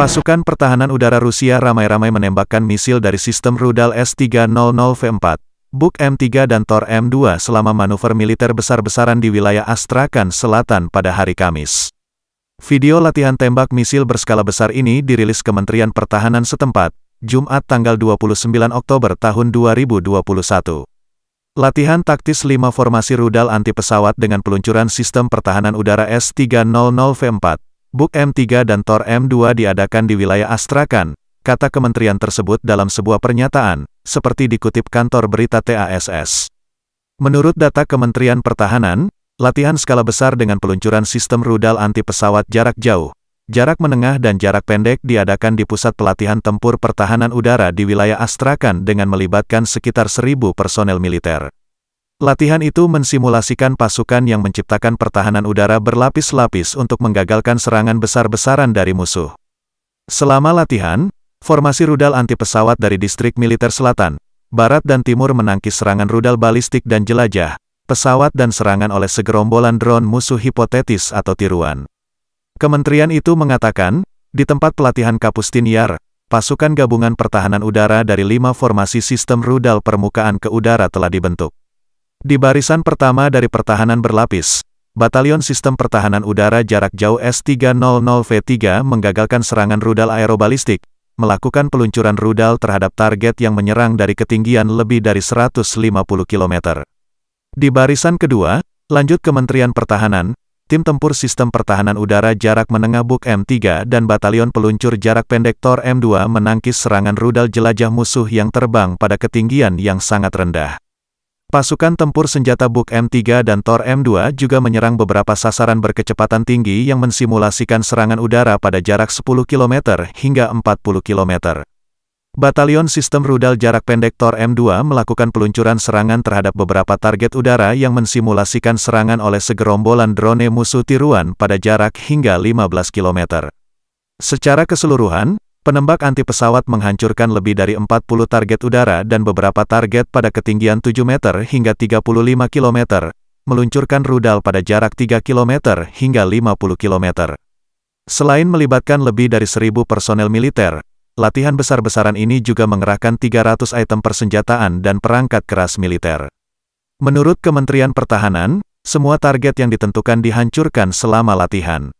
Pasukan pertahanan udara Rusia ramai-ramai menembakkan misil dari sistem rudal S-300V4, Buk M3 dan Tor M2 selama manuver militer besar-besaran di wilayah Astrakhan Selatan pada hari Kamis. Video latihan tembak misil berskala besar ini dirilis Kementerian Pertahanan setempat, Jumat tanggal 29 Oktober tahun 2021. Latihan taktis 5 formasi rudal anti pesawat dengan peluncuran sistem pertahanan udara S-300V4, Buk M3 dan Tor M2 diadakan di wilayah Astrakan, kata kementerian tersebut dalam sebuah pernyataan, seperti dikutip kantor berita TASS. Menurut data Kementerian Pertahanan, latihan skala besar dengan peluncuran sistem rudal anti pesawat jarak jauh, jarak menengah dan jarak pendek diadakan di Pusat Pelatihan Tempur Pertahanan Udara di wilayah Astrakan dengan melibatkan sekitar seribu personel militer. Latihan itu mensimulasikan pasukan yang menciptakan pertahanan udara berlapis-lapis untuk menggagalkan serangan besar-besaran dari musuh. Selama latihan, formasi rudal anti pesawat dari distrik militer selatan, barat dan timur menangkis serangan rudal balistik dan jelajah, pesawat dan serangan oleh segerombolan drone musuh hipotetis atau tiruan. Kementerian itu mengatakan, di tempat pelatihan Kapustiniar, pasukan gabungan pertahanan udara dari lima formasi sistem rudal permukaan ke udara telah dibentuk. Di barisan pertama dari pertahanan berlapis, Batalion Sistem Pertahanan Udara Jarak Jauh S-300V3 menggagalkan serangan rudal aerobalistik, melakukan peluncuran rudal terhadap target yang menyerang dari ketinggian lebih dari 150 km. Di barisan kedua, lanjut Kementerian Pertahanan, Tim Tempur Sistem Pertahanan Udara Jarak Menengah Buk M3 dan Batalion Peluncur Jarak Pendek Tor M2 menangkis serangan rudal jelajah musuh yang terbang pada ketinggian yang sangat rendah. Pasukan tempur senjata Buk M3 dan Thor M2 juga menyerang beberapa sasaran berkecepatan tinggi yang mensimulasikan serangan udara pada jarak 10 km hingga 40 km. Batalion sistem rudal jarak pendek Thor M2 melakukan peluncuran serangan terhadap beberapa target udara yang mensimulasikan serangan oleh segerombolan drone musuh tiruan pada jarak hingga 15 km. Secara keseluruhan, Penembak anti pesawat menghancurkan lebih dari 40 target udara dan beberapa target pada ketinggian 7 meter hingga 35 km, meluncurkan rudal pada jarak 3 km hingga 50 km. Selain melibatkan lebih dari 1.000 personel militer, latihan besar-besaran ini juga mengerahkan 300 item persenjataan dan perangkat keras militer. Menurut Kementerian Pertahanan, semua target yang ditentukan dihancurkan selama latihan.